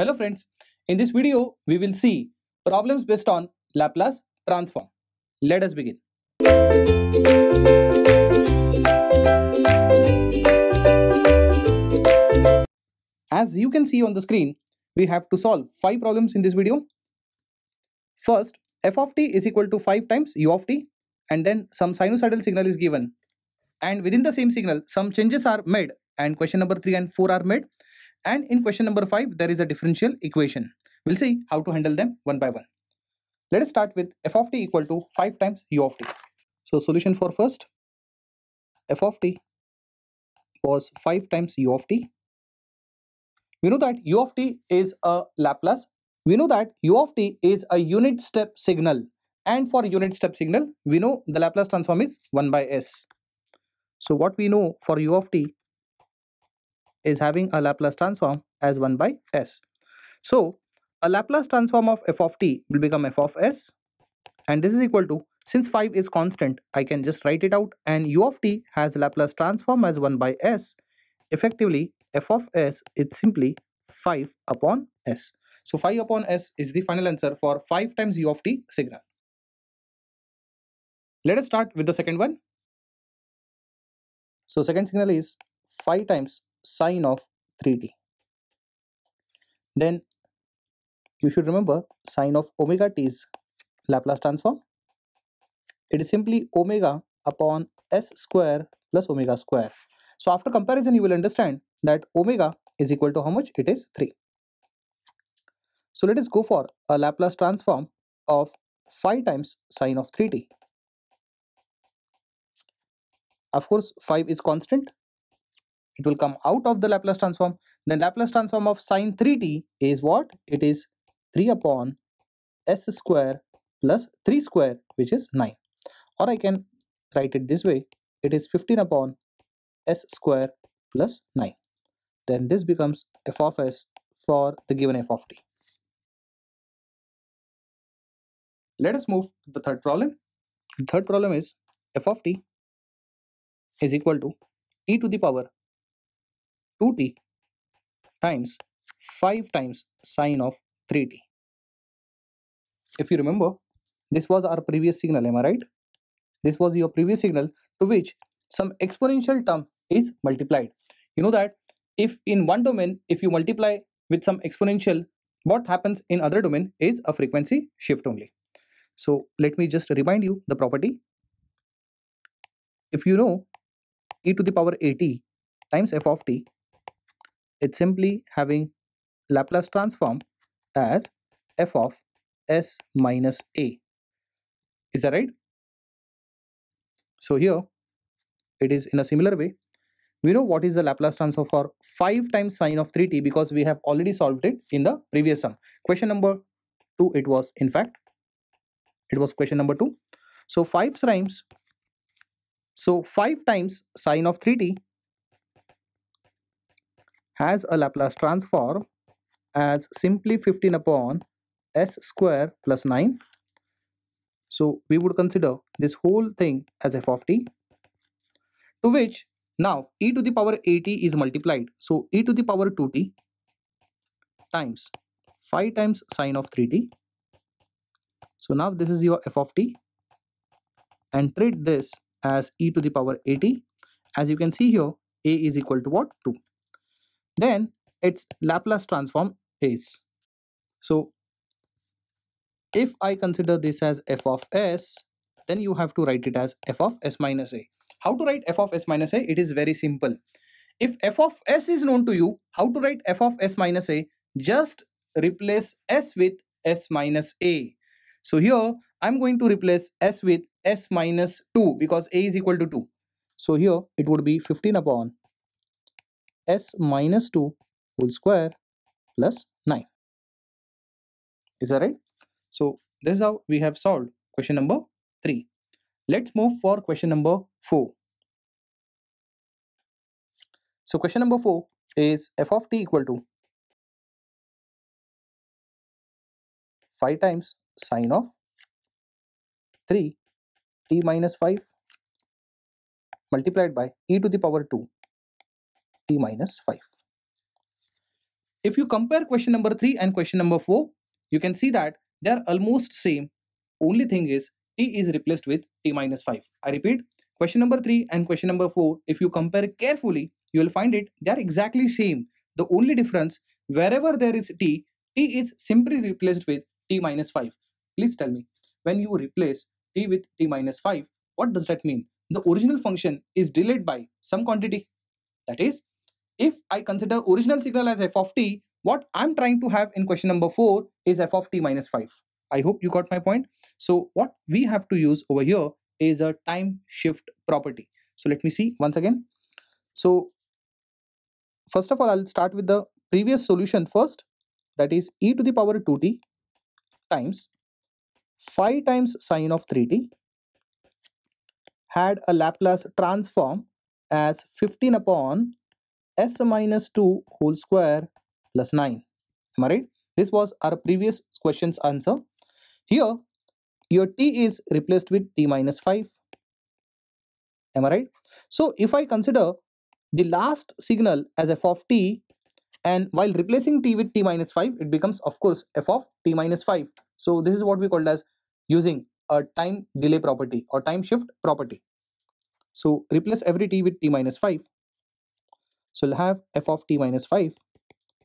Hello friends, in this video we will see problems based on Laplace transform. Let us begin. As you can see on the screen, we have to solve 5 problems in this video. First, f of t is equal to 5 times u of t and then some sinusoidal signal is given. And within the same signal, some changes are made and question number 3 and 4 are made and in question number 5, there is a differential equation. We'll see how to handle them one by one. Let us start with f of t equal to 5 times u of t. So solution for first, f of t was 5 times u of t. We know that u of t is a Laplace. We know that u of t is a unit step signal. And for unit step signal, we know the Laplace transform is 1 by s. So what we know for u of t is having a Laplace transform as 1 by s. So a Laplace transform of f of t will become f of s and this is equal to since 5 is constant I can just write it out and u of t has Laplace transform as 1 by s effectively f of s is simply 5 upon s. So 5 upon s is the final answer for 5 times u of t signal. Let us start with the second one. So second signal is 5 times sine of 3t. Then you should remember sine of omega t is Laplace transform. It is simply omega upon s square plus omega square. So after comparison, you will understand that omega is equal to how much? It is 3. So let us go for a Laplace transform of 5 times sine of 3t. Of course, 5 is constant it will come out of the Laplace transform. Then Laplace transform of sine 3t is what? It is 3 upon s square plus 3 square which is 9 or I can write it this way it is 15 upon s square plus 9 then this becomes f of s for the given f of t. Let us move to the third problem. The third problem is f of t is equal to e to the power 2t times 5 times sine of 3t. If you remember, this was our previous signal, am I right? This was your previous signal to which some exponential term is multiplied. You know that if in one domain, if you multiply with some exponential, what happens in other domain is a frequency shift only. So let me just remind you the property. If you know e to the power at times f of t it's simply having Laplace transform as f of s minus a. Is that right? So here it is in a similar way. We know what is the Laplace transform for 5 times sine of 3t because we have already solved it in the previous sum. Question number 2 it was in fact. It was question number 2. So 5 times. So 5 times sine of 3t has a Laplace transform as simply 15 upon s square plus 9. So we would consider this whole thing as f of t to which now e to the power 80 is multiplied. So e to the power 2t times 5 times sine of 3t. So now this is your f of t and treat this as e to the power 80. As you can see here, a is equal to what? 2. Then its Laplace transform is. So if I consider this as f of s, then you have to write it as f of s minus a. How to write f of s minus a? It is very simple. If f of s is known to you, how to write f of s minus a? Just replace s with s minus a. So here I'm going to replace s with s minus 2 because a is equal to 2. So here it would be 15 upon s minus 2 whole square plus 9. Is that right? So this is how we have solved question number 3. Let's move for question number 4. So question number 4 is f of t equal to 5 times sine of 3 t minus 5 multiplied by e to the power 2 t minus 5. If you compare question number 3 and question number 4, you can see that they are almost same. Only thing is t is replaced with t minus 5. I repeat, question number 3 and question number 4, if you compare carefully, you will find it they are exactly same. The only difference, wherever there is t, t is simply replaced with t minus 5. Please tell me, when you replace t with t minus 5, what does that mean? The original function is delayed by some quantity. That is, if I consider original signal as f of t, what I'm trying to have in question number 4 is f of t minus 5. I hope you got my point. So what we have to use over here is a time shift property. So let me see once again. So first of all, I'll start with the previous solution first. That is e to the power 2t times 5 times sine of 3t had a Laplace transform as 15 upon s minus 2 whole square plus 9. Am I right? This was our previous question's answer. Here, your t is replaced with t minus 5. Am I right? So, if I consider the last signal as f of t and while replacing t with t minus 5, it becomes of course f of t minus 5. So, this is what we called as using a time delay property or time shift property. So, replace every t with t minus 5. So we'll have f of t minus 5.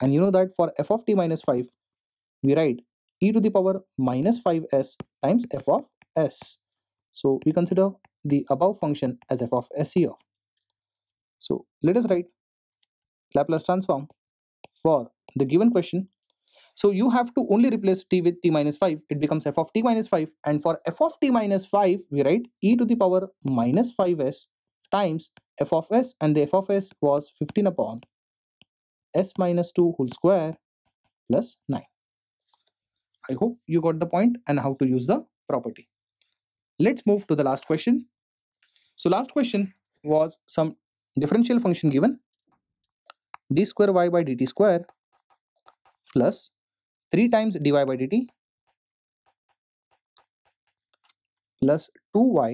And you know that for f of t minus 5, we write e to the power minus 5s times f of s. So we consider the above function as f of s here. So let us write Laplace transform for the given question. So you have to only replace t with t minus 5. It becomes f of t minus 5. And for f of t minus 5, we write e to the power minus 5s times f of s and the f of s was 15 upon s minus 2 whole square plus 9. I hope you got the point and how to use the property. Let's move to the last question. So last question was some differential function given d square y by dt square plus 3 times dy by dt plus 2y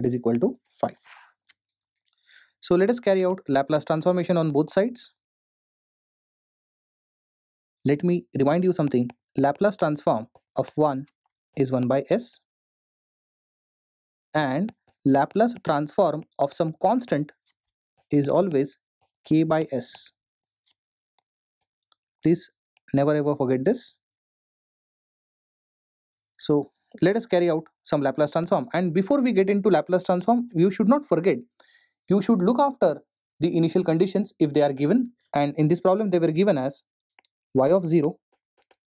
that is equal to 5. So let us carry out Laplace transformation on both sides. Let me remind you something. Laplace transform of 1 is 1 by s and Laplace transform of some constant is always k by s. Please never ever forget this. So let us carry out some Laplace transform. And before we get into Laplace transform, you should not forget, you should look after the initial conditions if they are given. And in this problem, they were given as y of 0,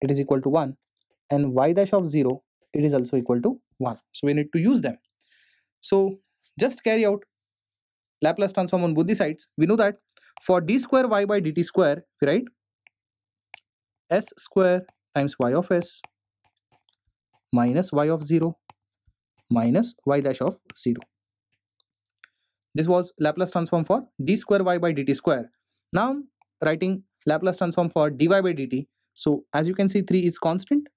it is equal to 1 and y dash of 0, it is also equal to 1. So we need to use them. So just carry out Laplace transform on both the sides. We know that for d square y by dt square, we write s square times y of s minus y of 0 minus y dash of 0. This was Laplace transform for d square y by dt square. Now writing Laplace transform for dy by dt. So as you can see 3 is constant.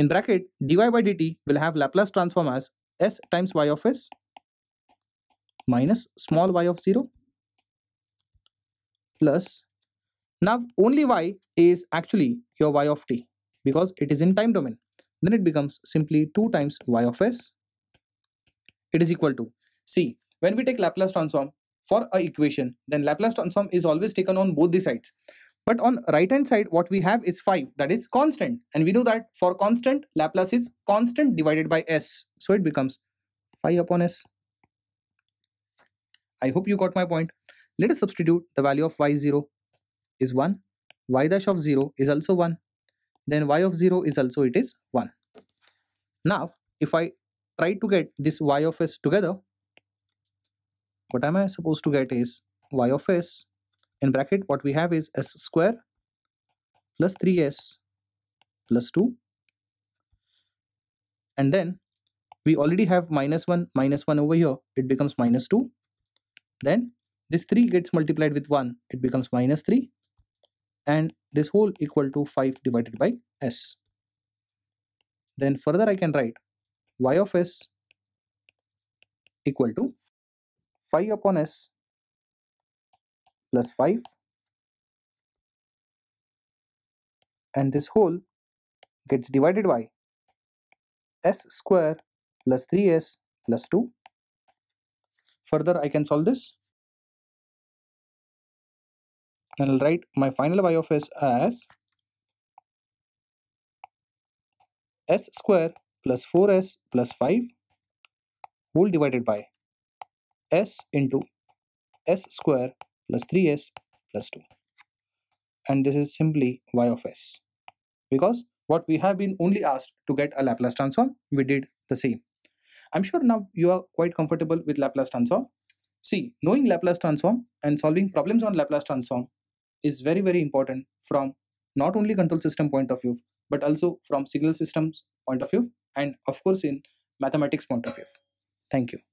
In bracket dy by dt will have Laplace transform as s times y of s minus small y of 0 plus now only y is actually your y of t because it is in time domain then it becomes simply 2 times y of s. It is equal to, see, when we take Laplace transform for a equation, then Laplace transform is always taken on both the sides. But on right hand side, what we have is 5, that is constant. And we know that for constant, Laplace is constant divided by s. So it becomes 5 upon s. I hope you got my point. Let us substitute the value of y0 is 1. y dash of 0 is also 1 then y of 0 is also it is 1. Now, if I try to get this y of s together, what am I supposed to get is y of s in bracket what we have is s square plus 3s plus 2 and then we already have minus 1 minus 1 over here it becomes minus 2 then this 3 gets multiplied with 1 it becomes minus 3 and this whole equal to 5 divided by s. Then further I can write y of s equal to 5 upon s plus 5 and this whole gets divided by s square plus 3s plus 2. Further I can solve this and I'll write my final y of s as s square plus 4s plus 5 whole divided by s into s square plus 3s plus 2 and this is simply y of s because what we have been only asked to get a Laplace transform we did the same I'm sure now you are quite comfortable with Laplace transform see knowing Laplace transform and solving problems on Laplace transform is very very important from not only control system point of view but also from signal systems point of view and of course in mathematics point of view thank you